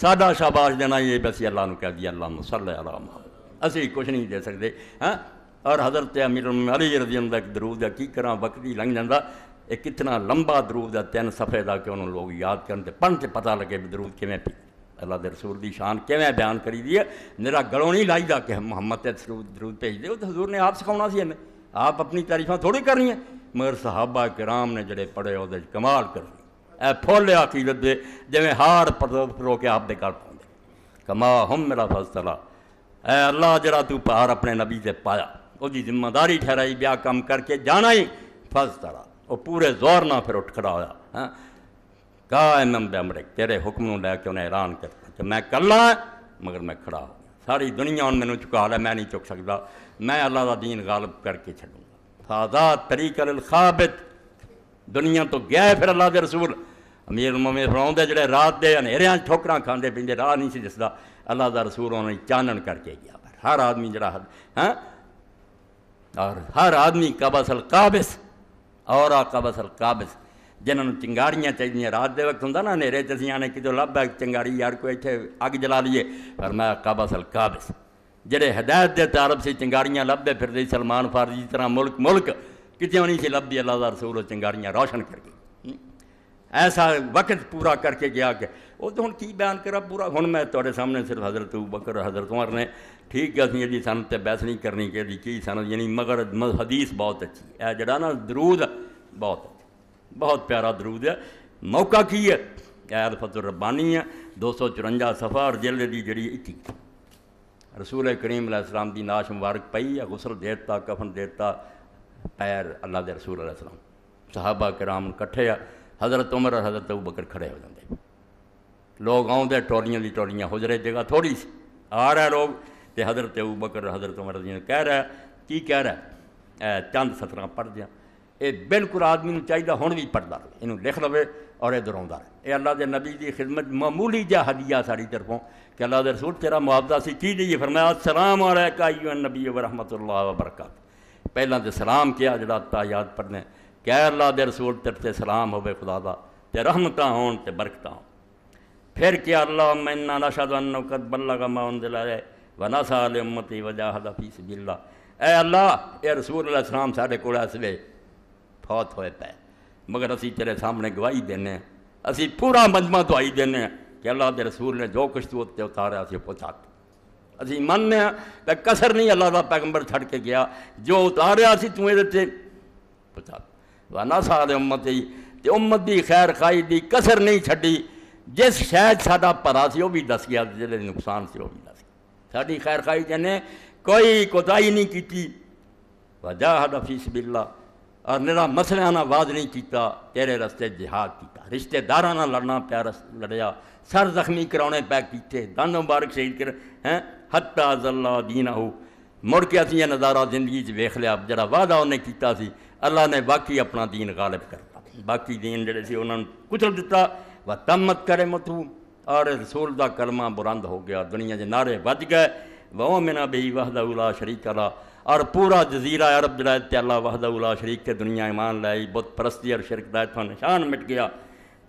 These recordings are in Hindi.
सादा शाबाश देना ये बस अल्लाह कह दिया अल्लाह ਅੱਲਾ ਮੁਸੱਲ ਅਲਾ ਮੁਹੰਮਦ ਅਸੀਂ ਕੁਝ ਨਹੀਂ और हज़रत अमीर अली रजी का दरूद है की करा वक्त ही लंघ जाता एक कितना लंबा दरूद है तीन सफ़े का कि उन्होंने लोग याद कर पढ़ पता लगे भी दरूद किमें पी अल्लाह के रसूल की शान किमें बयान करी दी है मेरा गलों नहीं लाईदा कि मुहम्मद सरूद दरूद भेज दे हजूर ने आप सिखा सी इन्हें आप अपनी तारीफा थोड़ी करनी है मगर सहाबा कराम ने जड़े पढ़े वे कमाल करनी फौले अकीदत दे जमें हार परो के आप दे गल कमा हम मेरा फसला ऐ अल्लाह जरा तू पार अपने नबी से पाया उसकी जिम्मेदारी ठहराई ब्याह कम करके जाना ही फस तरह वो पूरे जोर ना फिर उठ खड़ा होया हैं कायम अमरे तेरे हुक्म लैके उन्हें हैरान कर कि मैं कला मगर मैं खड़ा हो सारी दुनिया उन मैंने चुका लिया मैं नहीं चुक सकता मैं अल्लाह का दीन गालब करके छड़ूंगा फाजा तरीक अल खाबित दुनिया तो गया है फिर अल्लाह के रसूल अमीर ममीर रोंद जो रात के अनेरिया ठोकर खाते पीते राह नहीं सी दिसा अल्लाह का रसूल उन्होंने चानन करके गया पर हर आदमी जरा हद है और हर आदमी कबसल काबिस और कबसल काबिस जिन्होंने चिंगारियां चाहिए रात के वक्त होंगे ना नेरे ची आने कितों लभ है चिंगारी यार कोई इतने अग जला लीए पर मैं कबसल काबिस जेडे हदायत के तारब से चिंगारियां लभे फिर सलमान फारजी तरह मुल्क मुल्क कितनी से लब दिया लादा रसूल चिंगारियाँ रोशन करके ऐसा वक्त पूरा करके गया कि तो हूँ की बयान करा पूरा हूँ मैं थोड़े सामने सिर्फ हजरत बकर हजरत उमर ने ठीक है असं सन तो बहस नहीं करनी कि की सन यानी मगर हदीस बहुत अच्छी है जड़ा ना दरूद बहुत अच्छा बहुत प्यारा दरूद है मौका की है ऐल फतुर रब्बानी है दो सौ चुरंजा सफ़ा और जिले की जड़ी इक्की रसूल करीम इस्लाम की नाश मुबारक पई है गुसल देता कफन देता पैर अल्लाह के रसूल अलैहिस्सलाम सहाबा कराम कट्ठे हज़रत उमर और हज़रत अबू बकर खड़े हो जाते लोग आते टोलियाँ की टोलियाँ हुजरे जगह थोड़ी सी आ रहा लोग तो हज़रत अबू बकर हज़रत उमर कह रहा की कह रहा है चंद सत्र पढ़ दिया ये बिल्कुल आदमी को चाहिए हूँ भी पढ़ता रहे इनू लिख लवे और यह दोहरा रहे ये अल्लाह के नबी की खिदमत मामूली जा हदिया साड़ी तरफों कि अल्लाह के रसूल तेरा मुआवजा सी की जाइए फरमाया सलाम अलैका नबी वरहमत ला वरकत पहला तो सलाम किया जड़ाता याद पढ़ने क्या अल्लाह दे रसूल तेरे ते सलाम होवे खुदा दा ते रहमत हो बरकत हो फिर क्या अल्लाह मैंना नशा तो दौकत बल्ला का माउन दिलाए वना साल उम्मत ही वजह हद फीस बिल्ला ए अल्लाह ए रसूल सलाम साढ़े को सवे फौत हो पै मगर असी तेरे सामने गवाही देने असी पूरा मजमा दुआई तो देने कि अल्लाह के रसूल ने जो कुछ तू उत्ते उतारे असं पहुँचाते असं मानने कसर नहीं अल्लाह का पैगंबर छड़ के गया जो उतारिया तू ए वाना उम्मत ही तो उम्मत की खैर खाई की कसर नहीं छी जिस शायद साढ़ा भरा से वह भी दस गया जो नुकसान से वह भी दस गया साड़ी खैर खाई जन्ने कोई कोताही नहीं की वजह हा फीस बिल्ला और निरा मसलियां ना वाद नहीं किया तेरे रस्ते जिहाद किया रिश्तेदार लड़ना प्यार लड़िया सर जख्मी कराने पै किए दंद मुबारक शहीद कर हैं हत्या जल्ला दीना हो मुड़ के असं यह नज़ारा जिंदगी वेख लिया जरा वादा उन्हें किया अल्लाह ने बाकी अपना दीन गालिब करता बाकी दीन जोड़े से उन्होंने कुचल दिता व तमत करे मथू आर रसूल का कलमा बुरंद हो गया दुनिया के नारे बज गए वह मिना बेई वहद उला शरीक अला और पूरा जजीरा अरब जरा अल्लाह वहद उला शरीक के दुनिया ईमान लाई बुत परस्ती और शिरक इतना निशान मिट गया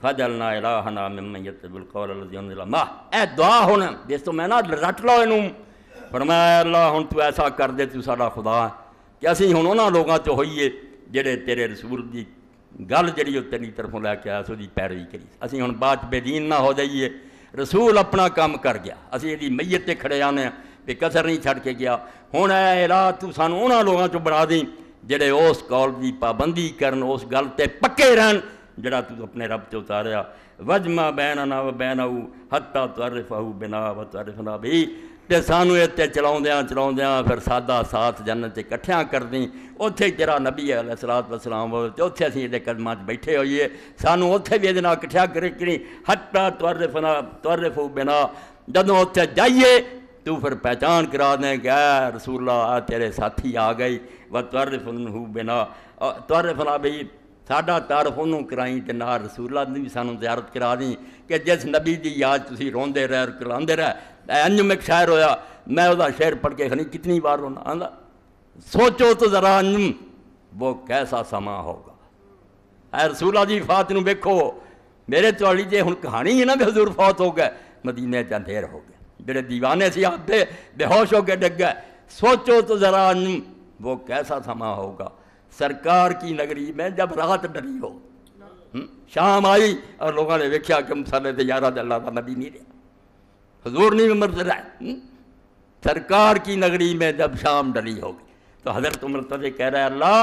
ਫਜਲਨਾ ਇਲਾਹਨਾ ਮਿਮਨ ਯਤਬੁਲ ਕੌਲ ਅਲਜ਼ੀ ਅਨਜ਼ਲ ਮਾ ਇਹ ਦੁਆ ਹੁਣ ਜਿਸ ਤੋਂ ਮੈਂ ਨਾ ਰੱਟ ਲਓ ਇਹਨੂੰ ਫਰਮਾਇਆ ਅੱਲਾ ਹੁਣ ਤੂੰ ਐਸਾ ਕਰ ਦੇ ਤੂੰ ਸਾਡਾ ਖੁਦਾ ਕਿ ਅਸੀਂ ਹੁਣ ਉਹਨਾਂ ਲੋਕਾਂ 'ਚ ਹੋਈਏ ਜਿਹੜੇ ਤੇਰੇ ਰਸੂਲ ਦੀ ਗੱਲ ਜਿਹੜੀ ਉਹ ਤੇਰੀ ਤਰਫੋਂ ਲੈ ਕੇ ਆਇਆ ਸੋ ਦੀ ਪੈਰਵੀ ਕਰੀ ਅਸੀਂ ਹੁਣ ਬਾਅਦ ਬੇਦੀਨ ਨਾ ਹੋ ਜਾਈਏ ਰਸੂਲ ਆਪਣਾ ਕੰਮ ਕਰ ਗਿਆ ਅਸੀਂ ਇਹਦੀ ਮਈਤ ਤੇ ਖੜੇ ਆਨੇ ਆ ਵੀ ਕਸਰ ਨਹੀਂ ਛੱਡ ਕੇ ਗਿਆ ਹੁਣ ਐ ਰਾਹ ਤੂੰ ਸਾਨੂੰ ਉਹਨਾਂ ਲੋਕਾਂ 'ਚੋਂ ਬਣਾ ਦੇ ਜਿਹੜੇ ਉਸ ਕੌਲ ਦੀ ਪਾਬੰਦੀ ਕਰਨ ਉਸ ਗੱਲ ਤੇ ਪੱਕੇ ਰਹਿਣ जड़ा तू अपने रब से उतारिया वजमा बैन आना व बैन आऊ हत्ता तरफ आऊ बिना व तरफ ना बी तो सानू इत चला चला फिर सादा साथ जन्न से कट्ठिया कर दी उ तेरा नबी है सलाद वसलाम तो उत्थे असं ये कदमा च बैठे हो सू उ भी ये कट्ठिया करे करी हटा त्वर फना त्वर फो बिना जदों उ जाइए तू फिर पहचान करा दें कि रसूला तेरे साथी आ गई व त्वर फन हू बिना त्वर फना बी साडा तारफ उन्हों कराई तो ना रसूला ने भी सू ज्यारत करा दी कि जिस नबी की याद तुम रोंद रहे और कराते रह अंजमिक शायर होया मैं वह शेर पढ़ के खनी कितनी बार रोना आंदा सोचो तो जरा अंजम वो कैसा समा होगा ए रसूला जी फात में वेखो मेरे चौली जो हूँ कहानी ही ना बेहजूर फौत हो गए मदीने चा देर हो गए जेडे दीवाने से आप बेहोश हो गए डिग गए सोचो तो जरा अंजम वो कैसा समा होगा सरकार की नगरी में जब रात डरी हो हम्म, शाम आई और लोगों ने वेख्या कि मसाले तो यारा अल्लाह का नबी नहीं रहा हजूर नहीं से रहा हम्म। सरकार की नगरी में जब शाम डरी होगी तो हजरत उम्र तजे कह रहा है अल्लाह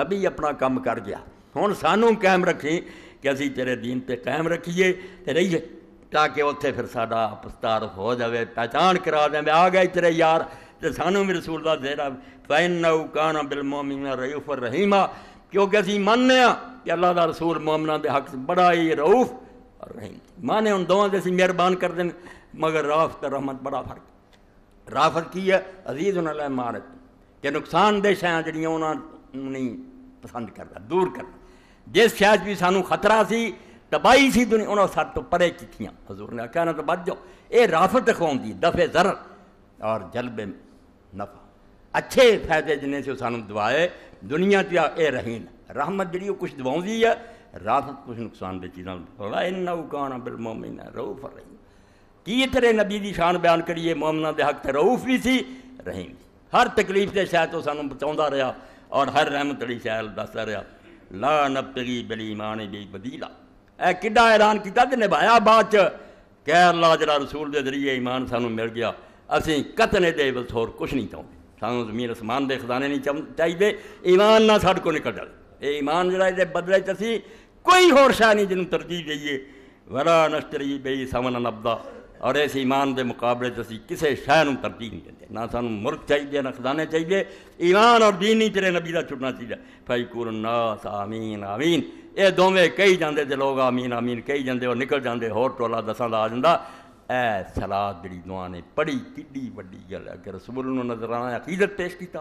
नबी अपना काम कर गया हूँ सानू कायम रखी कि असी तेरे दीन पर कायम रखिए रही रहिए ताकि उत्थे फिर साडा पस्तार हो जाए पहचान करा दें आ गए तेरे यार तो सानू भी रसूल का जेरा फैन नौ कान बिल मोमिना रयूफर रहीमा क्योंकि असं मानने कि अल्लाह का रसूल मोमना के हक बड़ा ही रऊफ और रहीम माने उन दोवे से असं मेहरबान कर दें मगर राफत रहमत बड़ा फर्क राफत की है अजीज उन्होंने मारत कि नुकसानदेह शैं जी उन्होंने नहीं पसंद करता दूर करता जिस शायद भी सानू खतरा सी तबाही सी दुनिया उन्होंने सर तो परे की हजूर ने आख्या तो बच जाओ ये राफत दिखाती दफे जर और जलबे नफा अच्छे फायदे जिन्हें से सू दवाए दुनिया दी ए रही रहमत जी कुछ दवादी है राहत कुछ नुकसान दे चीज़ा थोड़ा इन्ना उकाना बिल मोमिन रऊफ रहीम की इतने नबी की शान बयान करिए मोमना के हक रऊफ भी सी रहीम हर तकलीफ के शायद तो सू बचा रहा और हर रहमत अली शायद दसता रहा ला नबतगी बलीमान बी बदीला ए कि ऐलान किया तो निभाया बाद च कैर ला जरा रसूल के जरिए ईमान सानू मिल गया असी कतने देवल थोर कुछ नहीं चाहते सू जमीन समान के खजाने नहीं चम चाहिए ईमान ना सा निकल जाए ये ईमान जरा बदले च असी कोई होर शाय नहीं जिन तरजीह देिए वरा नश्चरी बेई समन नब्दा और इस ईमान के मुकाबले असी किसी शायद तरजीह नहीं देते ना सू मुल्क चाहिए ना खजाने चाहिए ईमान और दीन ही तेरे नबी का छुटना चाहिए भाई कुर नास आमीन आमीन ये दोवें कही जाते लोग आमीन आमीन कही जाते और निकल जाते होर टोला दसा ला आ जाता ए सलाद जी दुआ ने पढ़ी किडी वी गल है कि रसमुल नजर आना अकीदत पेश किया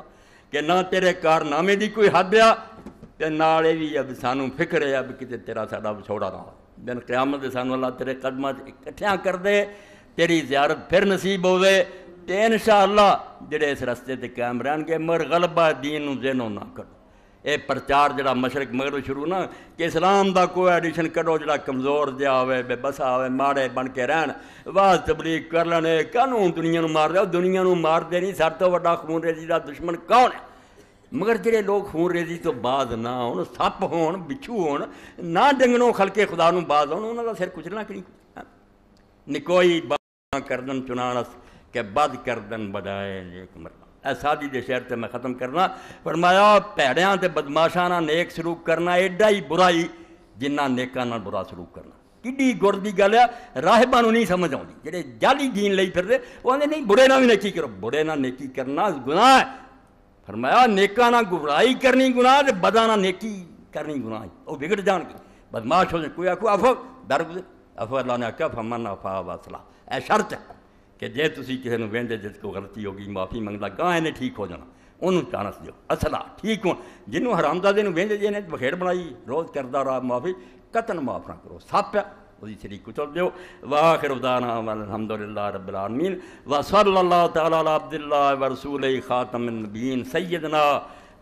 कि ना तेरे कारनामे की कोई हद आ भी अब सू फिक्र अब कि तेरा साड़ा विछौड़ा ना दिन क्यामत सू अल्लाह तेरे कदम इकट्ठा कर दे तेरी जियारत फिर नसीब हो गए तेन शाह अल्लाह जेडे इस रस्ते कायम रहन गए मगर गलबा दीन जेनो ना करो यह प्रचार जरा मशरक मगर शुरू ना कि इस्लाम का कोई एडिशन कड़ो जरा कमजोर जहा आवे बेबसा आवे माड़े बन के रहन वाह तबलीक कर लेने कानून दुनिया मार दिया दुनिया मार दे नहीं सब तो व्डा खून रेजी का दुश्मन कौन है मगर जे लोग खून रेजी तो बाज ना हो सप हो बिछू हो ना डंगनों खलके खुदा बाज आना सिर कुचलना कि निकोई बा कर दन चुना के बद करदन बदाय बजाए के शहर से मैं खत्म करना पर मैं भैड़ा तो बदमाशा नेक सलूक करना एडा ही बुराई जिन्ना नेक बुरा सलूक करना कि गुर की गल है राहबानू नहीं समझ आती जे जाली जीन ले फिर वो कहते नहीं बुरे ना भी नेकी करो बुरे ना नेकी करना गुनाह है पर मैं नेकों ना करनी गुनाह तो बदा ना नेकी करनी गुनाह वह बिगड़ जाएगी बदमाश हो जाए कोई आखो अफो डर अफो अल्लाह ने आख्या फमन अफा वसला यह शर्त है कि जे तुम किसी को वेंदे जिसको गलती होगी माफ़ी मंगता गां इन्हें ठीक हो जाना उन्होंने चाणस दौ असला ठीक हो जिन्हों हरामदादे वेंदे जी ने बखेड़ बनाई रोज करता रहा माफ़ी कतन माफ ना करो सप वो श्री कुचल दौ वाह अलहमदुल्ला रबीन व सल्ला तब्दुल्ला व रसूल खातमीन सैदना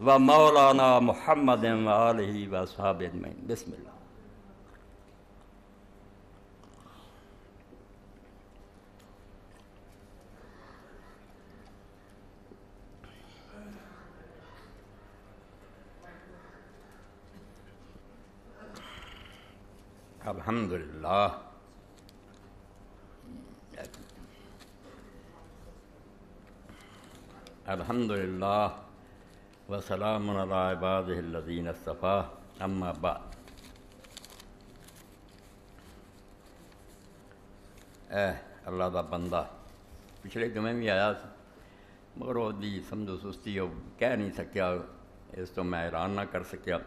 व मौलाना मुहमद बसमिल्ला अल्हम्दुलिल्लाह अल्हम्दुलिल्लाह वसलाम इबादीन अस्तफ़ा अम्माबा ऐ अल्लाह का बंदा पिछले जमें भी आया मगर वो समझो सुस्ती कह नहीं सकिया इस तो मैं हैरान ना कर सकिया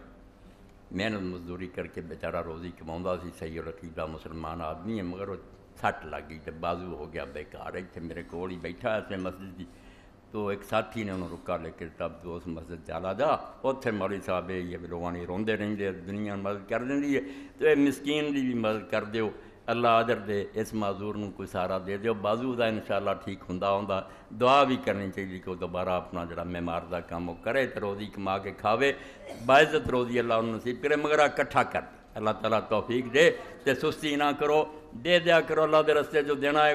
मेहनत मजदूरी करके बेचारा रोजी कमा सी सही रखीदा मुसलमान आदमी है मगर वो सट लग गई तो बाजू हो गया बेकार इतने मेरे को बैठा इसे मस्जिद की तो एक साथी ने उन्होंने रुका लेकर तब तो उस मस्जिद चला जा उ मौली साहब ये लोगों रोंद रेंगे दुनिया मदद कर दें तो ये मिसकीन की भी मदद कर दौ अल्लाह आदर दे इस माजूर न कोई सहारा दे दौ बाजू का इंशाला ठीक हों दुआ भी करनी चाहिए कि वह दोबारा अपना जरा मेमार का काम करे तो रोजी कमा के खावे बाइज रोजी अल्लाह उन्होंने नसीब करे मगरा कट्ठा कर अल्लाह तला तोफीक दे तो सुस्ती ना करो दे दया करो अल्लाह के रस्ते जो देना है